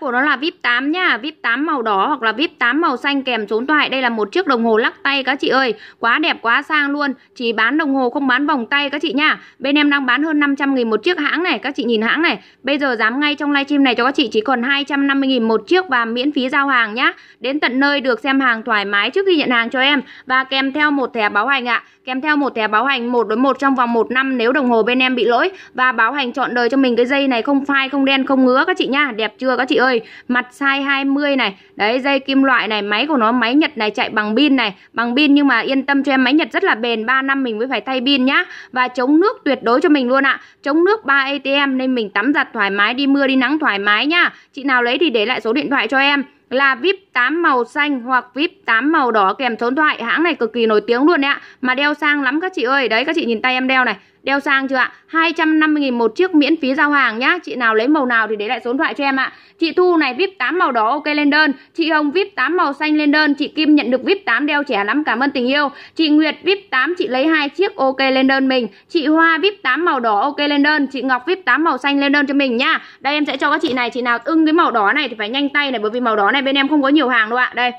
của nó là VIP 8 nhá, VIP 8 màu đỏ hoặc là VIP 8 màu xanh kèm trốn thoại. Đây là một chiếc đồng hồ lắc tay các chị ơi, quá đẹp quá sang luôn. Chỉ bán đồng hồ không bán vòng tay các chị nha Bên em đang bán hơn 500 nghìn một chiếc hãng này, các chị nhìn hãng này. Bây giờ dám ngay trong livestream này cho các chị chỉ còn 250 nghìn một chiếc và miễn phí giao hàng nhá. Đến tận nơi được xem hàng thoải mái trước khi nhận hàng cho em và kèm theo một thẻ báo hành ạ. Kèm theo một thẻ báo hành một đối một trong vòng 1 năm nếu đồng hồ bên em bị lỗi và báo hành trọn đời cho mình cái dây này không phai, không đen, không ngứa các chị nhá. Đẹp chưa các chị ơi? ơi Mặt size 20 này Đấy dây kim loại này Máy của nó máy Nhật này chạy bằng pin này Bằng pin nhưng mà yên tâm cho em máy Nhật rất là bền 3 năm mình mới phải thay pin nhá Và chống nước tuyệt đối cho mình luôn ạ Chống nước 3 ATM nên mình tắm giặt thoải mái Đi mưa đi nắng thoải mái nhá Chị nào lấy thì để lại số điện thoại cho em là VIP 8 màu xanh hoặc VIP 8 màu đỏ kèm số điện thoại. Hãng này cực kỳ nổi tiếng luôn đấy ạ. Mà đeo sang lắm các chị ơi. Đấy các chị nhìn tay em đeo này. Đeo sang chưa ạ? 250.000 một chiếc miễn phí giao hàng nhá. Chị nào lấy màu nào thì để lại số điện thoại cho em ạ. Chị Thu này VIP 8 màu đỏ ok lên đơn. Chị Hồng VIP 8 màu xanh lên đơn. Chị Kim nhận được VIP 8 đeo trẻ lắm. Cảm ơn tình yêu. Chị Nguyệt VIP 8 chị lấy hai chiếc ok lên đơn mình. Chị Hoa VIP 8 màu đỏ ok lên đơn. Chị Ngọc VIP 8 màu xanh lên đơn cho mình nhá. Đây em sẽ cho các chị này, chị nào ưng cái màu đỏ này thì phải nhanh tay này bởi vì màu đỏ này bên em không có nhiều hàng đâu ạ. Đây.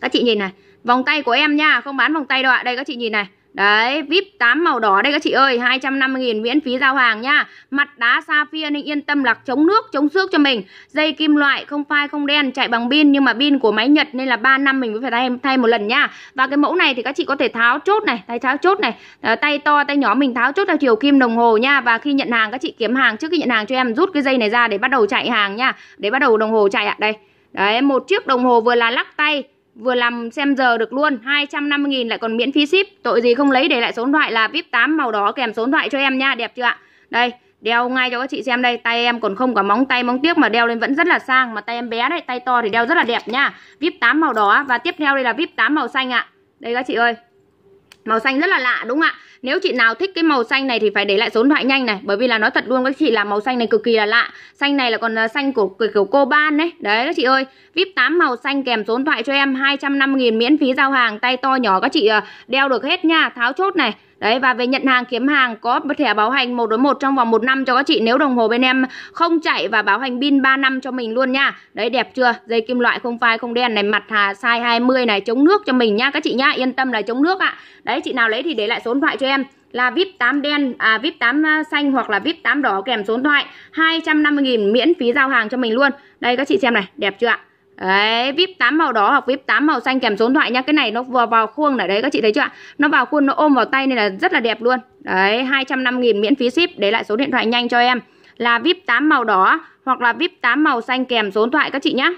Các chị nhìn này, vòng tay của em nha, không bán vòng tay đâu ạ. Đây các chị nhìn này. Đấy, VIP 8 màu đỏ đây các chị ơi 250.000 miễn phí giao hàng nha Mặt đá sapphire nên yên tâm là chống nước, chống xước cho mình Dây kim loại, không phai, không đen, chạy bằng pin Nhưng mà pin của máy Nhật nên là 3 năm mình mới phải thay, thay một lần nha Và cái mẫu này thì các chị có thể tháo chốt này Tay tháo chốt này, ờ, tay to, tay nhỏ mình tháo chốt theo chiều kim đồng hồ nha Và khi nhận hàng các chị kiếm hàng, trước khi nhận hàng cho em rút cái dây này ra để bắt đầu chạy hàng nha Để bắt đầu đồng hồ chạy ạ, à. đây Đấy, một chiếc đồng hồ vừa là lắc tay vừa làm xem giờ được luôn 250.000 lại còn miễn phí ship tội gì không lấy để lại số điện thoại là vip 8 màu đỏ kèm số điện thoại cho em nha đẹp chưa ạ đây đeo ngay cho các chị xem đây tay em còn không có móng tay móng tiếc mà đeo lên vẫn rất là sang mà tay em bé đấy tay to thì đeo rất là đẹp nha vip 8 màu đỏ và tiếp theo đây là vip 8 màu xanh ạ đây các chị ơi Màu xanh rất là lạ đúng không ạ? Nếu chị nào thích cái màu xanh này thì phải để lại số điện thoại nhanh này Bởi vì là nói thật luôn các chị là màu xanh này cực kỳ là lạ Xanh này là còn xanh của kiểu cô ban đấy Đấy các chị ơi VIP 8 màu xanh kèm số điện thoại cho em 250.000 miễn phí giao hàng Tay to nhỏ các chị ờ, đeo được hết nha Tháo chốt này Đấy và về nhận hàng kiếm hàng có thẻ bảo hành một đối một trong vòng một năm cho các chị nếu đồng hồ bên em không chạy và bảo hành pin 3 năm cho mình luôn nha. Đấy đẹp chưa? Dây kim loại không phai không đen này, mặt hà size 20 này chống nước cho mình nha các chị nhá. Yên tâm là chống nước ạ. Đấy chị nào lấy thì để lại số điện thoại cho em là VIP 8 đen, à, VIP 8 à, xanh hoặc là VIP 8 đỏ kèm số điện thoại 250.000 miễn phí giao hàng cho mình luôn. Đây các chị xem này, đẹp chưa ạ? Đấy, VIP 8 màu đỏ hoặc VIP 8 màu xanh kèm số điện thoại nha Cái này nó vừa vào khuôn ở đấy các chị thấy chưa ạ? Nó vào khuôn nó ôm vào tay nên là rất là đẹp luôn. Đấy, 250 000 miễn phí ship, để lại số điện thoại nhanh cho em. Là VIP 8 màu đỏ hoặc là VIP 8 màu xanh kèm số điện thoại các chị nhé